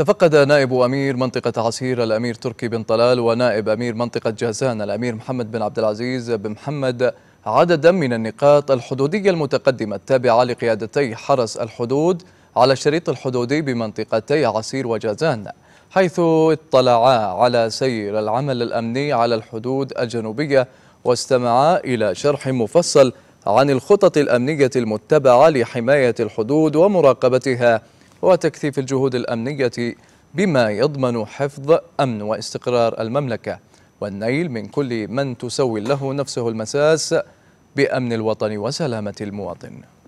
تفقد نائب أمير منطقة عسير الأمير تركي بن طلال ونائب أمير منطقة جازان الأمير محمد بن عبد العزيز بن محمد عددا من النقاط الحدودية المتقدمة التابعة لقيادتي حرس الحدود على الشريط الحدودي بمنطقتي عسير وجازان حيث اطلعا على سير العمل الأمني على الحدود الجنوبية واستمعا إلى شرح مفصل عن الخطط الأمنية المتبعة لحماية الحدود ومراقبتها وتكثيف الجهود الأمنية بما يضمن حفظ أمن واستقرار المملكة والنيل من كل من تسول له نفسه المساس بأمن الوطن وسلامة المواطن